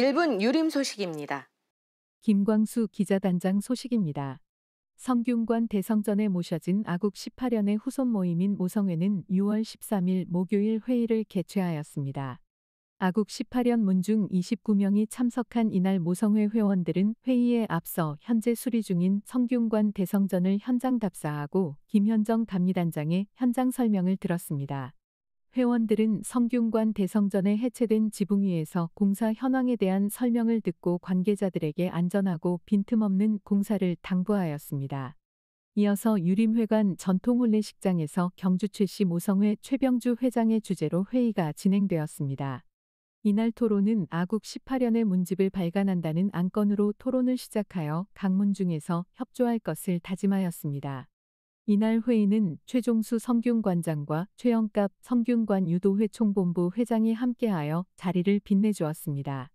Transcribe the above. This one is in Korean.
일본 유림 소식입니다. 김광수 기자단장 소식입니다. 성균관 대성전에 모셔진 아국 18연의 후손 모임인 모성회는 6월 13일 목요일 회의를 개최하였습니다. 아국 18연 문중 29명이 참석한 이날 모성회 회원들은 회의에 앞서 현재 수리 중인 성균관 대성전을 현장 답사하고 김현정 감리단장의 현장 설명을 들었습니다. 회원들은 성균관 대성전에 해체된 지붕 위에서 공사 현황에 대한 설명을 듣고 관계자들에게 안전하고 빈틈없는 공사를 당부하였습니다. 이어서 유림회관 전통혼례식장에서 경주 최씨 모성회 최병주 회장의 주제로 회의가 진행되었습니다. 이날 토론은 아국 18년의 문집을 발간한다는 안건으로 토론을 시작하여 강문 중에서 협조할 것을 다짐하였습니다. 이날 회의는 최종수 성균관장과 최영갑 성균관 유도회 총본부 회장이 함께하여 자리를 빛내주었습니다.